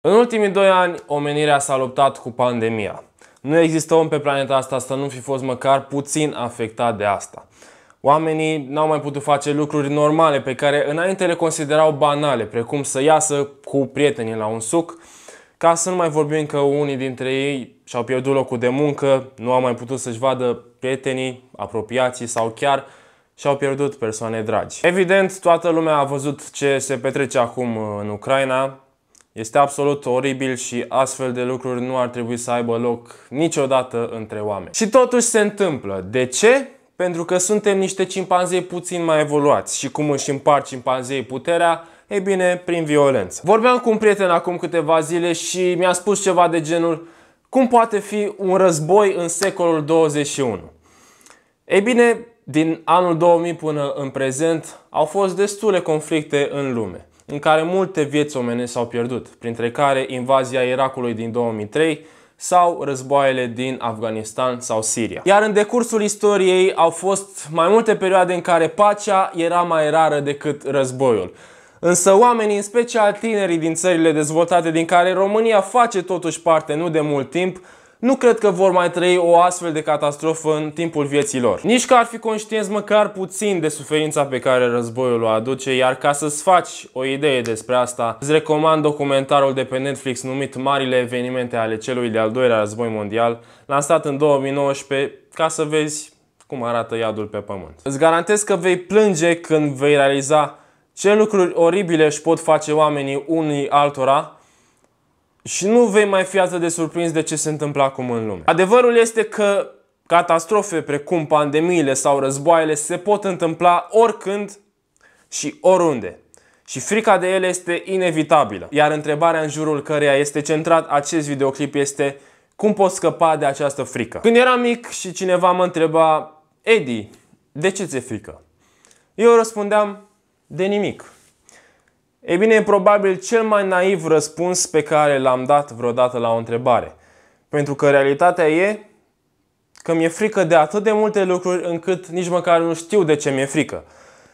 În ultimii doi ani, omenirea s-a luptat cu pandemia. Nu există om pe planeta asta să nu fi fost măcar puțin afectat de asta. Oamenii n-au mai putut face lucruri normale pe care înainte le considerau banale, precum să iasă cu prietenii la un suc, ca să nu mai vorbim că unii dintre ei și-au pierdut locul de muncă, nu au mai putut să-și vadă prietenii, apropiații sau chiar și-au pierdut persoane dragi. Evident, toată lumea a văzut ce se petrece acum uh, în Ucraina, este absolut oribil și astfel de lucruri nu ar trebui să aibă loc niciodată între oameni. Și totuși se întâmplă. De ce? Pentru că suntem niște cimpanzei puțin mai evoluați și cum își împart cimpanzei puterea, ei bine, prin violență. Vorbeam cu un prieten acum câteva zile și mi-a spus ceva de genul cum poate fi un război în secolul 21? Ei bine, din anul 2000 până în prezent au fost destule conflicte în lume în care multe vieți omene s-au pierdut, printre care invazia Irakului din 2003 sau războaiele din Afganistan sau Siria. Iar în decursul istoriei au fost mai multe perioade în care pacea era mai rară decât războiul. Însă oamenii, în special tinerii din țările dezvoltate din care România face totuși parte nu de mult timp, nu cred că vor mai trăi o astfel de catastrofă în timpul vieții lor. Nici că ar fi conștienți măcar puțin de suferința pe care războiul o aduce, iar ca să-ți faci o idee despre asta, îți recomand documentarul de pe Netflix numit Marile evenimente ale celui de-al doilea război mondial, lansat în 2019, ca să vezi cum arată iadul pe pământ. Îți garantez că vei plânge când vei realiza ce lucruri oribile își pot face oamenii unii altora și nu vei mai fi atât de surprins de ce se întâmplă acum în lume. Adevărul este că catastrofe precum pandemiile sau războaiele se pot întâmpla oricând și oriunde. Și frica de ele este inevitabilă. Iar întrebarea în jurul căreia este centrat acest videoclip este cum pot scăpa de această frică? Când eram mic și cineva mă întreba Edi, de ce ți-e frică? Eu răspundeam de nimic. E bine, probabil cel mai naiv răspuns pe care l-am dat vreodată la o întrebare. Pentru că realitatea e că mi-e frică de atât de multe lucruri încât nici măcar nu știu de ce mi-e frică.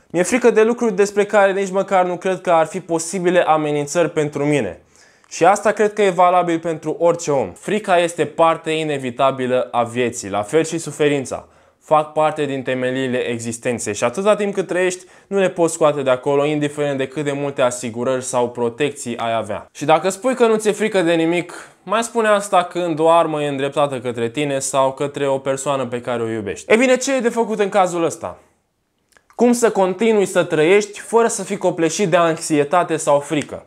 Mi-e frică de lucruri despre care nici măcar nu cred că ar fi posibile amenințări pentru mine. Și asta cred că e valabil pentru orice om. Frica este parte inevitabilă a vieții, la fel și suferința fac parte din temeliile existenței și atâta timp cât trăiești, nu le poți scoate de acolo, indiferent de cât de multe asigurări sau protecții ai avea. Și dacă spui că nu ți-e frică de nimic, mai spune asta când o armă e îndreptată către tine sau către o persoană pe care o iubești. E bine, ce e de făcut în cazul ăsta? Cum să continui să trăiești fără să fii copleșit de anxietate sau frică?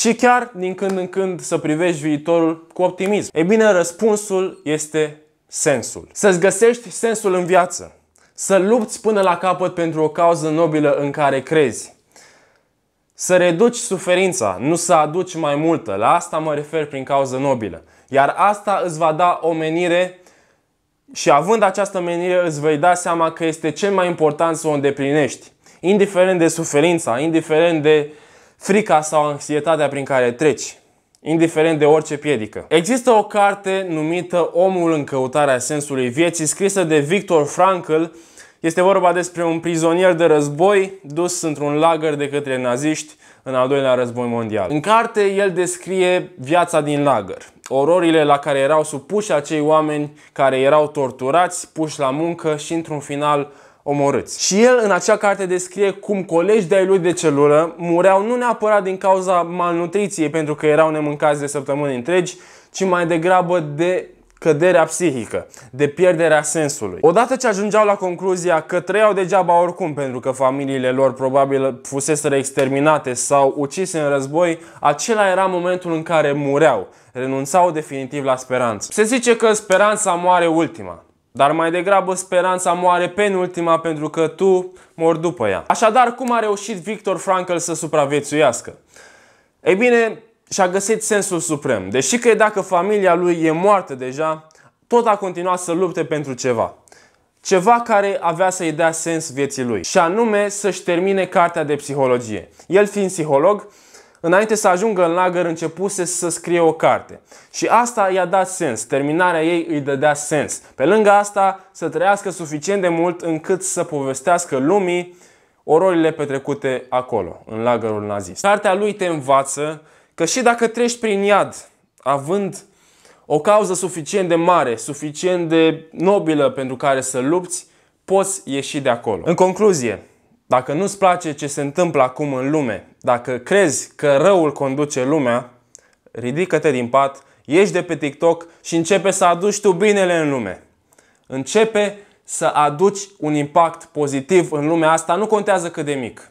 Și chiar din când în când să privești viitorul cu optimism. E bine, răspunsul este sensul. Să-ți găsești sensul în viață. Să lupți până la capăt pentru o cauză nobilă în care crezi. Să reduci suferința, nu să aduci mai multă. La asta mă refer prin cauză nobilă. Iar asta îți va da o menire și având această menire îți vei da seama că este cel mai important să o îndeplinești. Indiferent de suferința, indiferent de frica sau anxietatea prin care treci indiferent de orice piedică. Există o carte numită Omul în căutarea sensului vieții, scrisă de Victor Frankl. Este vorba despre un prizonier de război dus într-un lagăr de către naziști în al doilea război mondial. În carte el descrie viața din lagăr, ororile la care erau supuși acei oameni care erau torturați, puși la muncă și într-un final omorâți. Și el în acea carte descrie cum colegi de-ai lui de celulă mureau nu neapărat din cauza malnutriției pentru că erau nemâncați de săptămâni întregi, ci mai degrabă de căderea psihică, de pierderea sensului. Odată ce ajungeau la concluzia că trăiau degeaba oricum pentru că familiile lor probabil fuseseră exterminate sau ucise în război, acela era momentul în care mureau, renunțau definitiv la speranță. Se zice că speranța moare ultima. Dar mai degrabă speranța moare penultima pentru că tu mori după ea. Așadar, cum a reușit Victor Frankl să supraviețuiască? Ei bine, și-a găsit sensul suprem. Deși că dacă familia lui e moartă deja, tot a continuat să lupte pentru ceva. Ceva care avea să-i dea sens vieții lui. Și anume să-și termine cartea de psihologie. El fiind psiholog, înainte să ajungă în lagăr, începuse să scrie o carte. Și asta i-a dat sens, terminarea ei îi dădea sens. Pe lângă asta, să trăiască suficient de mult încât să povestească lumii ororile petrecute acolo, în lagărul nazist. Cartea lui te învață că și dacă treci prin iad, având o cauză suficient de mare, suficient de nobilă pentru care să lupți, poți ieși de acolo. În concluzie, dacă nu-ți place ce se întâmplă acum în lume, dacă crezi că răul conduce lumea, ridică-te din pat, ieși de pe TikTok și începe să aduci tu binele în lume. Începe să aduci un impact pozitiv în lumea asta, nu contează cât de mic.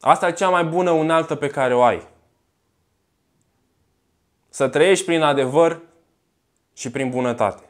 Asta e cea mai bună unaltă pe care o ai. Să trăiești prin adevăr și prin bunătate.